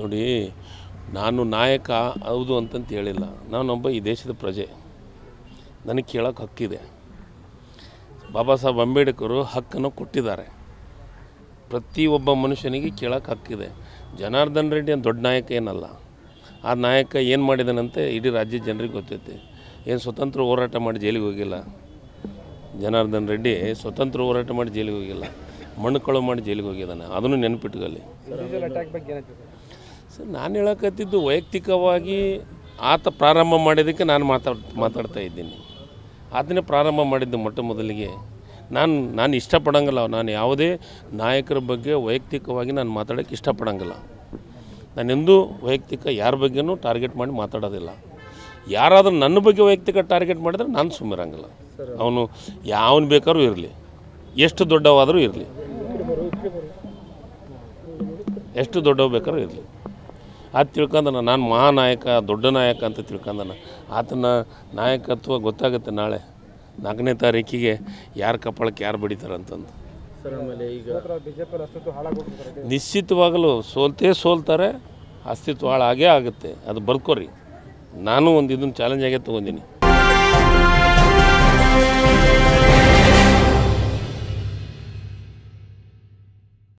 ನೋಡಿ ನಾನು ನಾಯಕ ಹೌದು ಅಂತಂತ ಹೇಳಿಲ್ಲ ನಾನೊಬ್ಬ ಈ ದೇಶದ ಪ್ರಜೆ ನನಗೆ ಕೇಳೋಕ್ಕೆ ಹಕ್ಕಿದೆ ಬಾಬಾ ಸಾಹೇಬ್ ಅಂಬೇಡ್ಕರು ಹಕ್ಕನ್ನು ಕೊಟ್ಟಿದ್ದಾರೆ ಪ್ರತಿಯೊಬ್ಬ ಮನುಷ್ಯನಿಗೆ ಕೇಳೋಕ್ಕೆ ಹಕ್ಕಿದೆ ಜನಾರ್ದನ್ ರೆಡ್ಡಿ ಏನು ದೊಡ್ಡ ನಾಯಕ ಏನಲ್ಲ ಆ ನಾಯಕ ಏನು ಮಾಡಿದಾನಂತೆ ಇಡೀ ರಾಜ್ಯ ಜನರಿಗೆ ಗೊತ್ತೈತೆ ಏನು ಸ್ವತಂತ್ರ ಹೋರಾಟ ಮಾಡಿ ಜೈಲಿಗೆ ಹೋಗಿಲ್ಲ ಜನಾರ್ದನ್ ರೆಡ್ಡಿ ಸ್ವತಂತ್ರ ಹೋರಾಟ ಮಾಡಿ ಜೈಲಿಗೆ ಹೋಗಿಲ್ಲ ಮಣ್ಣು ಕಳು ಮಾಡಿ ಜೈಲಿಗೆ ಹೋಗಿದ್ದಾನೆ ಅದನ್ನು ನೆನಪಿಟ್ಕೊಳ್ಳಿ ಸರ್ ನಾನು ಹೇಳಕತ್ತಿದ್ದು ವೈಯಕ್ತಿಕವಾಗಿ ಆತ ಪ್ರಾರಂಭ ಮಾಡಿದ್ದಕ್ಕೆ ನಾನು ಮಾತಾಡ್ ಮಾತಾಡ್ತಾ ಇದ್ದೀನಿ ಆತನೇ ಪ್ರಾರಂಭ ಮಾಡಿದ್ದು ಮೊಟ್ಟ ಮೊದಲಿಗೆ ನಾನು ನಾನು ಇಷ್ಟಪಡೋಂಗಿಲ್ಲ ನಾನು ಯಾವುದೇ ನಾಯಕರ ಬಗ್ಗೆ ವೈಯಕ್ತಿಕವಾಗಿ ನಾನು ಮಾತಾಡೋಕ್ಕೆ ಇಷ್ಟಪಡೋಂಗಿಲ್ಲ ನಾನೆಂದೂ ವೈಯಕ್ತಿಕ ಯಾರ ಬಗ್ಗೆನೂ ಟಾರ್ಗೆಟ್ ಮಾಡಿ ಮಾತಾಡೋದಿಲ್ಲ ಯಾರಾದರೂ ನನ್ನ ಬಗ್ಗೆ ವೈಯಕ್ತಿಕ ಟಾರ್ಗೆಟ್ ಮಾಡಿದ್ರೆ ನಾನು ಸುಮ್ಮನಿರಂಗಿಲ್ಲ ಅವನು ಯಾವನು ಬೇಕಾದ್ರೂ ಇರಲಿ ಎಷ್ಟು ದೊಡ್ಡವಾದರೂ ಇರಲಿ ಎಷ್ಟು ದೊಡ್ಡವ್ ಬೇಕಾದ್ರೂ ಇರಲಿ ಅದು ತಿಳ್ಕೊಂಡನ ನಾನು ಮಹಾನಾಯಕ ದೊಡ್ಡ ನಾಯಕ ಅಂತ ತಿಳ್ಕೊಂಡನ ಆತನ ನಾಯಕತ್ವ ಗೊತ್ತಾಗುತ್ತೆ ನಾಳೆ ನಾಲ್ಕನೇ ತಾರೀಕಿಗೆ ಯಾರು ಕಪ್ಪಳಕ್ಕೆ ಯಾರು ಈಗ ನಿಶ್ಚಿತವಾಗಲು ಸೋಲ್ತೇ ಸೋಲ್ತಾರೆ ಅಸ್ತಿತ್ವ ಹಾಳಾಗೇ ಆಗುತ್ತೆ ಅದು ಬರ್ಕೋರಿ ನಾನು ಒಂದು ಇದನ್ನು ಚಾಲೆಂಜ್ ಆಗೇ ತೊಗೊಂಡಿನಿ